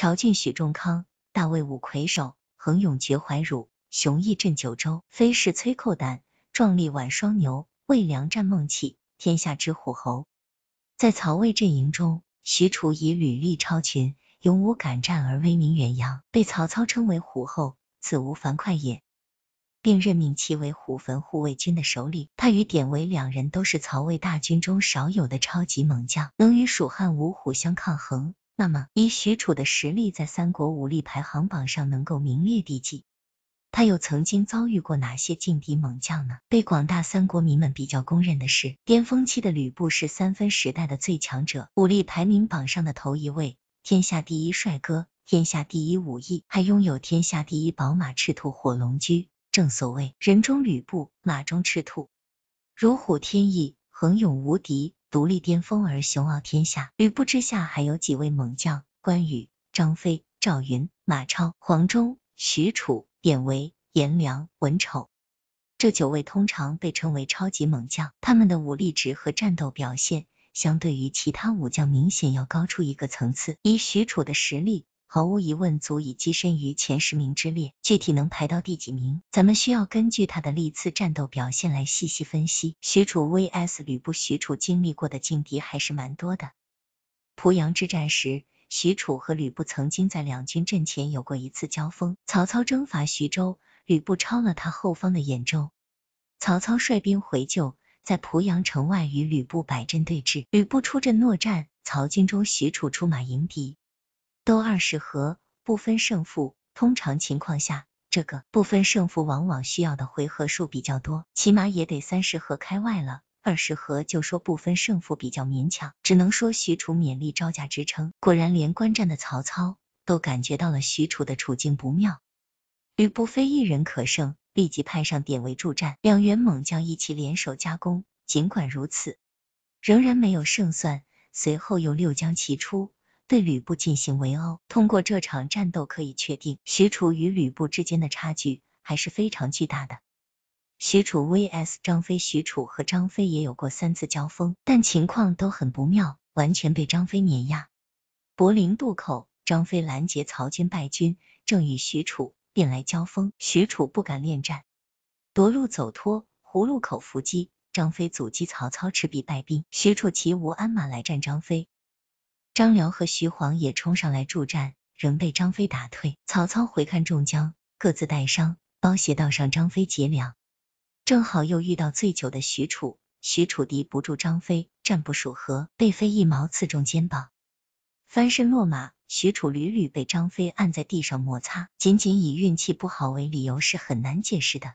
乔俊、许仲康、大魏五魁首，横勇绝淮汝，雄毅镇九州。飞士崔寇胆，壮丽挽双牛。魏梁战孟起，天下之虎侯。在曹魏阵营中，许褚以履历超群、勇武敢战而威名远扬，被曹操称为虎侯，此无樊哙也，并任命其为虎坟护卫军的首领。他与典韦两人都是曹魏大军中少有的超级猛将，能与蜀汉五虎相抗衡。那么，以许褚的实力，在三国武力排行榜上能够名列第几？他又曾经遭遇过哪些劲敌猛将呢？被广大三国迷们比较公认的是，巅峰期的吕布是三分时代的最强者，武力排名榜上的头一位，天下第一帅哥，天下第一武艺，还拥有天下第一宝马赤兔火龙驹。正所谓人中吕布，马中赤兔，如虎添翼，横勇无敌。独立巅峰而雄傲天下，吕布之下还有几位猛将：关羽、张飞、赵云、马超、黄忠、许褚、典韦、颜良、文丑。这九位通常被称为超级猛将，他们的武力值和战斗表现相对于其他武将明显要高出一个层次。以许褚的实力。毫无疑问，足以跻身于前十名之列。具体能排到第几名，咱们需要根据他的历次战斗表现来细细分析。许褚 vs 吕布，许褚经历过的劲敌还是蛮多的。濮阳之战时，许褚和吕布曾经在两军阵前有过一次交锋。曹操征伐徐州，吕布抄了他后方的兖州，曹操率兵回救，在濮阳城外与吕布摆阵对峙。吕布出阵搦战，曹军中许褚出马迎敌。都二十合不分胜负，通常情况下，这个不分胜负往往需要的回合数比较多，起码也得三十合开外了。二十合就说不分胜负比较勉强，只能说许褚勉力招架支撑。果然，连观战的曹操都感觉到了许褚的处境不妙，吕布非一人可胜，立即派上典韦助战，两员猛将一起联手加攻，尽管如此，仍然没有胜算。随后又六将齐出。对吕布进行围殴。通过这场战斗可以确定，许褚与吕布之间的差距还是非常巨大的。许褚 vs 张飞，许褚和张飞也有过三次交锋，但情况都很不妙，完全被张飞碾压。柏林渡口，张飞拦截曹军败军，正与许褚便来交锋，许褚不敢恋战，夺路走脱。葫芦口伏击，张飞阻击曹操赤壁败兵，许褚骑无鞍马来战张飞。张辽和徐晃也冲上来助战，仍被张飞打退。曹操回看众将，各自带伤。包携道上张飞劫粮，正好又遇到醉酒的许褚。许褚敌不住张飞，战不数合，被飞一矛刺中肩膀，翻身落马。许褚屡屡被张飞按在地上摩擦，仅仅以运气不好为理由是很难解释的，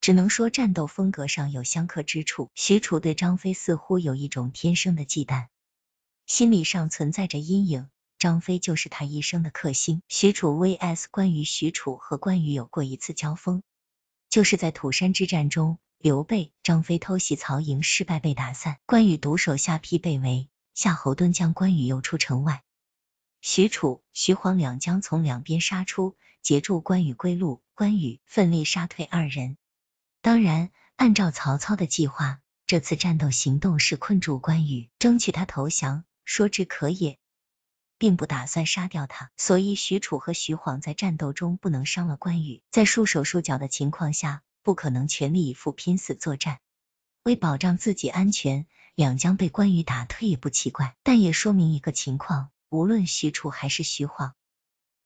只能说战斗风格上有相克之处。许褚对张飞似乎有一种天生的忌惮。心理上存在着阴影，张飞就是他一生的克星。许褚 vs 关羽，许褚和关羽有过一次交锋，就是在土山之战中，刘备、张飞偷袭曹营失败被打散，关羽独守下邳被围，夏侯惇将关羽诱出城外，许褚、徐晃两将从两边杀出，截住关羽归路，关羽奋力杀退二人。当然，按照曹操的计划，这次战斗行动是困住关羽，争取他投降。说之可也，并不打算杀掉他，所以许褚和徐晃在战斗中不能伤了关羽，在束手束脚的情况下，不可能全力以赴拼死作战。为保障自己安全，两将被关羽打退也不奇怪，但也说明一个情况：无论许褚还是徐晃，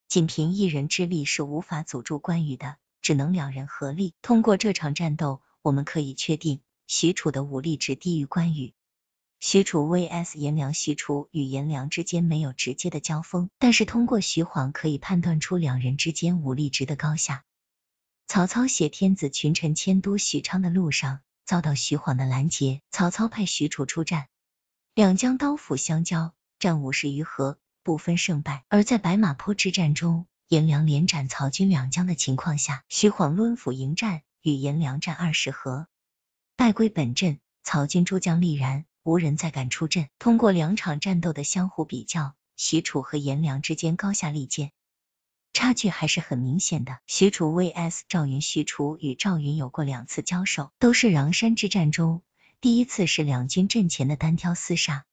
仅凭一人之力是无法阻住关羽的，只能两人合力。通过这场战斗，我们可以确定许褚的武力值低于关羽。许褚 vs 颜良，许褚与颜良之间没有直接的交锋，但是通过徐晃可以判断出两人之间武力值的高下。曹操携天子群臣迁都许昌的路上，遭到徐晃的拦截，曹操派徐褚出战，两将刀斧相交，战五十余合，不分胜败。而在白马坡之战中，颜良连斩曹军两将的情况下，徐晃抡斧迎战，与颜良战二十合，败归本阵，曹军诸将力然。无人再敢出阵。通过两场战斗的相互比较，许褚和颜良之间高下立见，差距还是很明显的。许褚 vs 赵云，许褚与赵云有过两次交手，都是穰山之战中。第一次是两军阵前的单挑厮杀，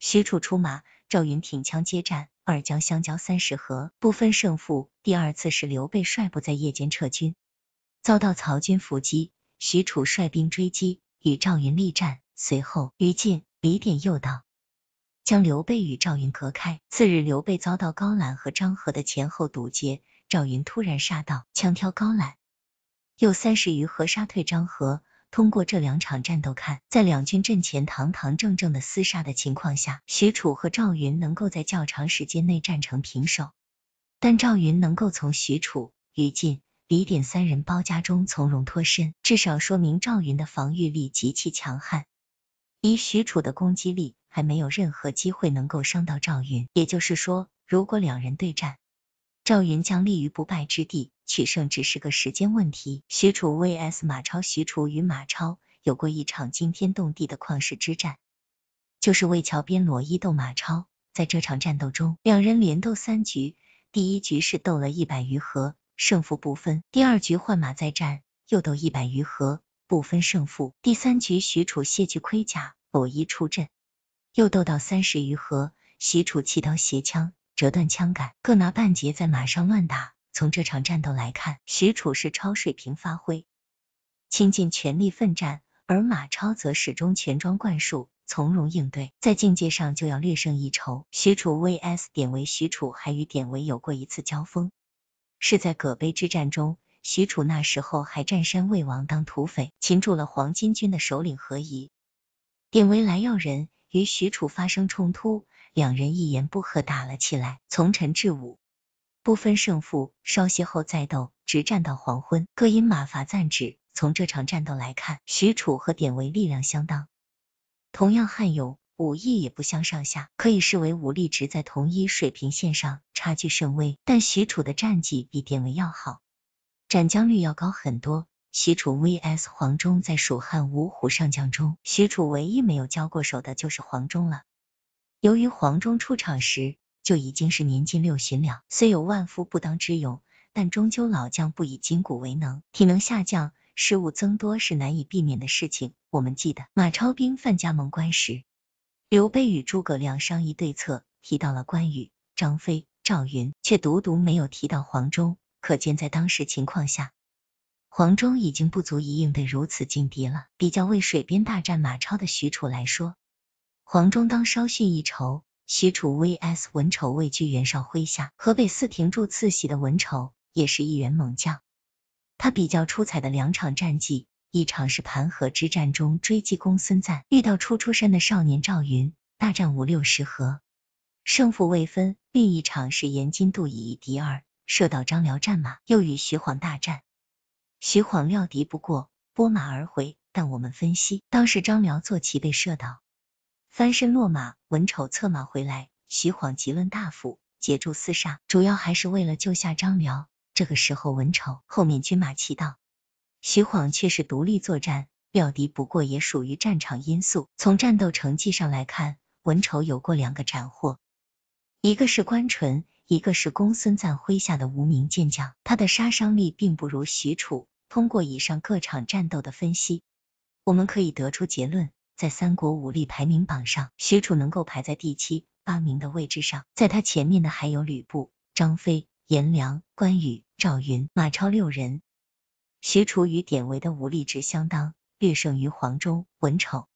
许褚出马，赵云挺枪接战，二将相交三十合，不分胜负。第二次是刘备率部在夜间撤军，遭到曹军伏击，许褚率兵追击，与赵云力战。随后，于禁、李典又到，将刘备与赵云隔开。次日，刘备遭到高览和张合的前后堵截，赵云突然杀到，强挑高览，又三十余合杀退张合。通过这两场战斗看，在两军阵前堂堂正正的厮杀的情况下，许褚和赵云能够在较长时间内战成平手，但赵云能够从许褚、于禁、李典三人包夹中从容脱身，至少说明赵云的防御力极其强悍。以许褚的攻击力，还没有任何机会能够伤到赵云。也就是说，如果两人对战，赵云将立于不败之地，取胜只是个时间问题。许褚 vs 马超，许褚与马超有过一场惊天动地的旷世之战，就是渭桥边裸衣斗马超。在这场战斗中，两人连斗三局，第一局是斗了一百余合，胜负不分；第二局换马再战，又斗一百余合。不分胜负。第三局，许褚卸去盔甲，裸衣出阵，又斗到三十余合。许褚弃刀携枪，折断枪杆，各拿半截在马上乱打。从这场战斗来看，许褚是超水平发挥，倾尽全力奋战，而马超则始终全装贯输，从容应对，在境界上就要略胜一筹。许褚 vs 点为，许褚还与典韦有过一次交锋，是在葛碑之战中。许褚那时候还占山为王当土匪，擒住了黄巾军的首领何仪。典韦来要人，与许褚发生冲突，两人一言不合打了起来，从晨至午，不分胜负，稍歇后再斗，直战到黄昏，各因马乏暂止。从这场战斗来看，许褚和典韦力量相当，同样悍勇，武艺也不相上下，可以视为武力值在同一水平线上，差距甚微。但许褚的战绩比典韦要好。斩将率要高很多。许褚 vs 黄忠，在蜀汉五虎上将中，许褚唯一没有交过手的就是黄忠了。由于黄忠出场时就已经是年近六旬了，虽有万夫不当之勇，但终究老将不以筋骨为能，体能下降，失误增多是难以避免的事情。我们记得马超兵犯葭萌关时，刘备与诸葛亮商议对策，提到了关羽、张飞、赵云，却独独没有提到黄忠。可见，在当时情况下，黄忠已经不足以应对如此劲敌了。比较为水边大战马超的许褚来说，黄忠当稍逊一筹。许褚 vs 文丑位居袁绍麾下，河北四庭柱刺史的文丑也是一员猛将。他比较出彩的两场战绩，一场是盘河之战中追击公孙瓒，遇到初出山的少年赵云，大战五六十合，胜负未分；另一场是延津渡以一敌二。射倒张辽战马，又与徐晃大战。徐晃料敌不过，拨马而回。但我们分析，当时张辽坐骑被射倒，翻身落马，文丑策马回来，徐晃急抡大斧截住厮杀，主要还是为了救下张辽。这个时候，文丑后面军马齐到，徐晃却是独立作战，料敌不过也属于战场因素。从战斗成绩上来看，文丑有过两个斩获，一个是关淳。一个是公孙瓒麾下的无名剑将，他的杀伤力并不如许褚。通过以上各场战斗的分析，我们可以得出结论，在三国武力排名榜上，许褚能够排在第七、八名的位置上，在他前面的还有吕布、张飞、颜良、关羽、赵云、马超六人。许褚与典韦的武力值相当，略胜于黄忠、文丑。